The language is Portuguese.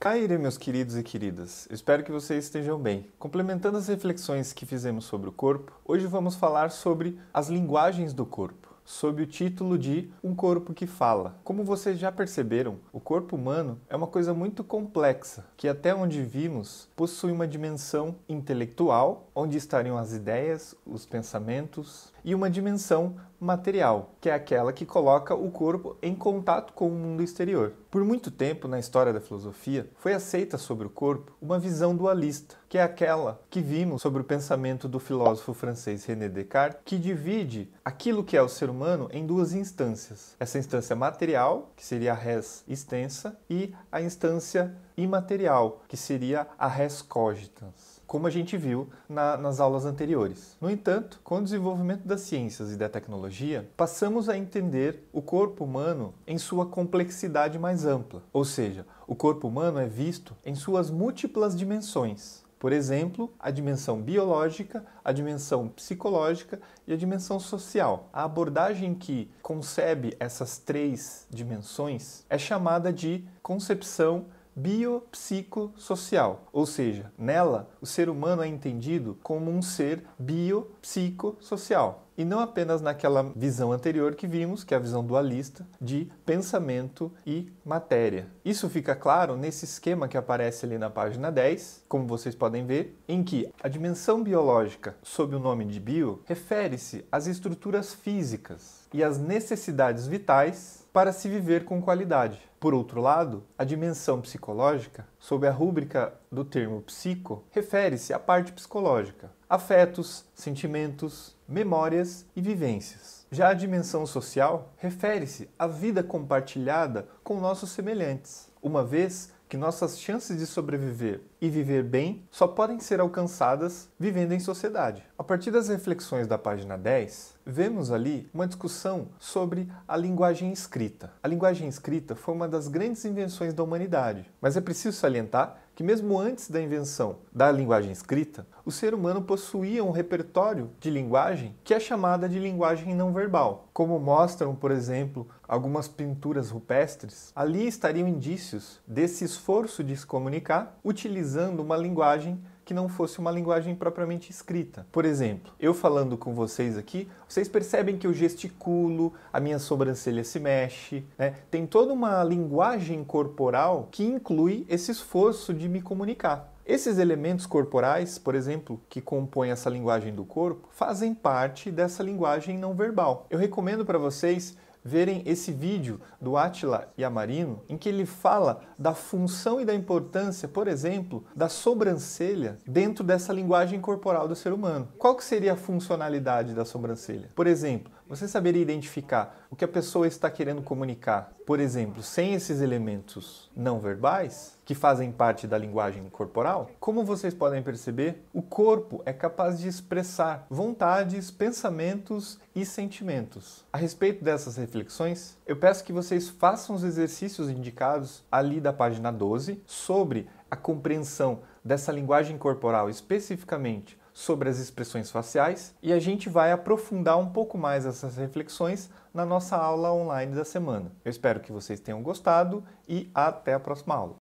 Caire, meus queridos e queridas, Eu espero que vocês estejam bem. Complementando as reflexões que fizemos sobre o corpo, hoje vamos falar sobre as linguagens do corpo sob o título de Um Corpo que Fala. Como vocês já perceberam, o corpo humano é uma coisa muito complexa, que até onde vimos possui uma dimensão intelectual, onde estariam as ideias, os pensamentos, e uma dimensão material, que é aquela que coloca o corpo em contato com o mundo exterior. Por muito tempo na história da filosofia, foi aceita sobre o corpo uma visão dualista, que é aquela que vimos sobre o pensamento do filósofo francês René Descartes, que divide aquilo que é o ser humano em duas instâncias: essa instância material, que seria a res extensa, e a instância imaterial, que seria a res cogitans como a gente viu na, nas aulas anteriores. No entanto, com o desenvolvimento das ciências e da tecnologia, passamos a entender o corpo humano em sua complexidade mais ampla, ou seja, o corpo humano é visto em suas múltiplas dimensões. Por exemplo, a dimensão biológica, a dimensão psicológica e a dimensão social. A abordagem que concebe essas três dimensões é chamada de concepção biopsicossocial, ou seja, nela o ser humano é entendido como um ser biopsicossocial e não apenas naquela visão anterior que vimos, que é a visão dualista de pensamento e matéria. Isso fica claro nesse esquema que aparece ali na página 10, como vocês podem ver, em que a dimensão biológica, sob o nome de bio, refere-se às estruturas físicas e às necessidades vitais para se viver com qualidade. Por outro lado, a dimensão psicológica, sob a rúbrica do termo psico, refere-se à parte psicológica, afetos, sentimentos, memórias e vivências. Já a dimensão social refere-se à vida compartilhada com nossos semelhantes, uma vez que nossas chances de sobreviver e viver bem só podem ser alcançadas vivendo em sociedade. A partir das reflexões da página 10, vemos ali uma discussão sobre a linguagem escrita. A linguagem escrita foi uma das grandes invenções da humanidade, mas é preciso salientar que, mesmo antes da invenção da linguagem escrita, o ser humano possuía um repertório de linguagem que é chamada de linguagem não verbal. Como mostram, por exemplo, algumas pinturas rupestres, ali estariam indícios desse esforço de se comunicar utilizando uma linguagem que não fosse uma linguagem propriamente escrita. Por exemplo, eu falando com vocês aqui, vocês percebem que eu gesticulo, a minha sobrancelha se mexe, né? tem toda uma linguagem corporal que inclui esse esforço de me comunicar. Esses elementos corporais, por exemplo, que compõem essa linguagem do corpo, fazem parte dessa linguagem não verbal. Eu recomendo para vocês verem esse vídeo do Atila Yamarino, em que ele fala da função e da importância, por exemplo, da sobrancelha dentro dessa linguagem corporal do ser humano. Qual que seria a funcionalidade da sobrancelha? Por exemplo, você saberia identificar o que a pessoa está querendo comunicar, por exemplo, sem esses elementos não verbais, que fazem parte da linguagem corporal? Como vocês podem perceber, o corpo é capaz de expressar vontades, pensamentos e sentimentos. A respeito dessas reflexões, eu peço que vocês façam os exercícios indicados ali da página 12 sobre a compreensão dessa linguagem corporal especificamente sobre as expressões faciais e a gente vai aprofundar um pouco mais essas reflexões na nossa aula online da semana. Eu espero que vocês tenham gostado e até a próxima aula.